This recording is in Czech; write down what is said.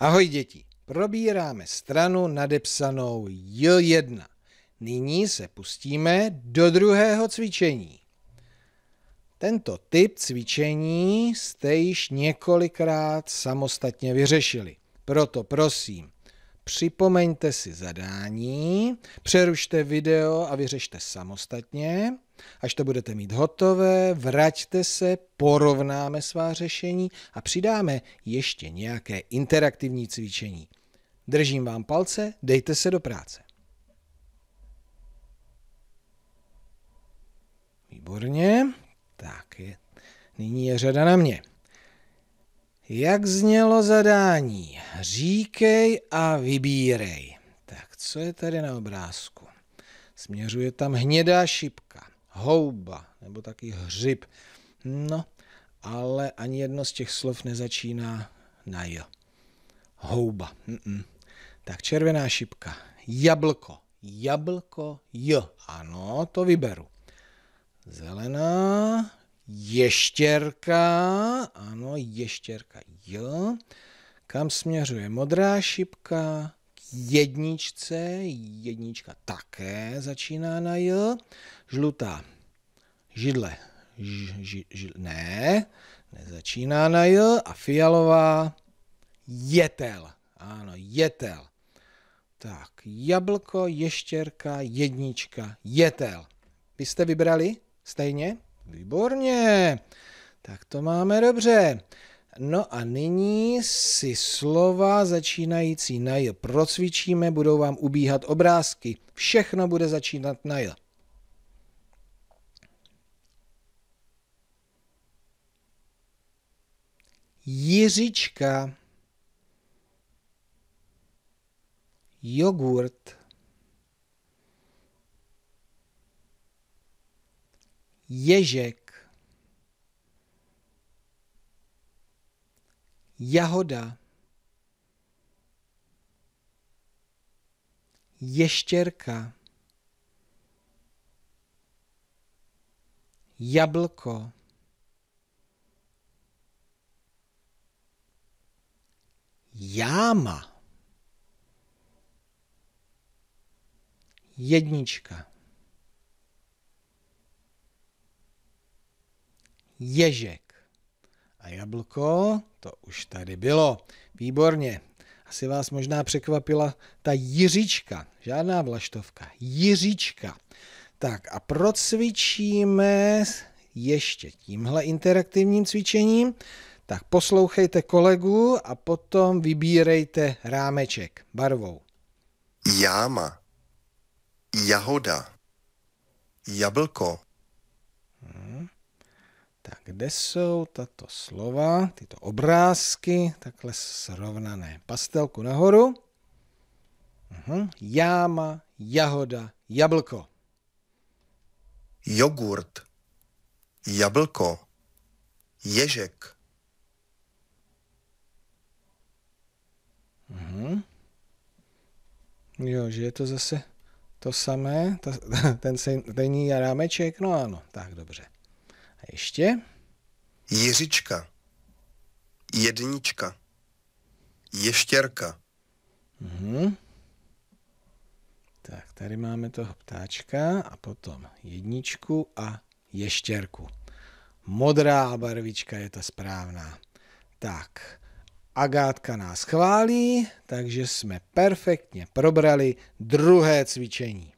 Ahoj děti, probíráme stranu nadepsanou J1. Nyní se pustíme do druhého cvičení. Tento typ cvičení jste již několikrát samostatně vyřešili. Proto prosím, připomeňte si zadání, přerušte video a vyřešte samostatně. Až to budete mít hotové, vraťte se, porovnáme svá řešení a přidáme ještě nějaké interaktivní cvičení. Držím vám palce, dejte se do práce. Výborně, tak je. Nyní je řada na mě. Jak znělo zadání? Říkej a vybírej. Tak co je tady na obrázku? Směřuje tam hnědá šipka houba nebo taky hřib. No, ale ani jedno z těch slov nezačíná na j. Houba. Mm-mm. Tak červená šipka, jablko, jablko, j. Ano, to vyberu. Zelená, ještěrka, ano, ještěrka, j. Kam směřuje modrá šipka? jedničce, jednička také začíná na J, žlutá židle, ž, ž, ž, ne, nezačíná na J a fialová jetel, ano, jetel. Tak, jablko, ještěrka, jednička, jetel. Vy jste vybrali stejně? Výborně. Tak to máme dobře. No a nyní si slova začínající na j procvičíme, budou vám ubíhat obrázky. Všechno bude začínat na j. Jiřička, jogurt, ježek, jahoda, ještěrka, jablko, jáma, jednička, ježek jablko, to už tady bylo. Výborně. Asi vás možná překvapila ta jiřička. Žádná vlaštovka. Jiřička. Tak a procvičíme ještě tímhle interaktivním cvičením. Tak poslouchejte kolegu a potom vybírejte rámeček barvou. Jáma, jahoda, jablko, tak kde jsou tato slova, tyto obrázky, takhle srovnané. Pastelku nahoru. Uhum. Jáma, jahoda, jablko. Jogurt, jablko, ježek. Uhum. Jo, že je to zase to samé, ta, ten stejný rámeček, no ano, tak dobře. A ještě? Jiřička. Jednička. Ještěrka. Mhm. Tak, tady máme toho ptáčka a potom jedničku a ještěrku. Modrá barvička je ta správná. Tak, Agátka nás chválí, takže jsme perfektně probrali druhé cvičení.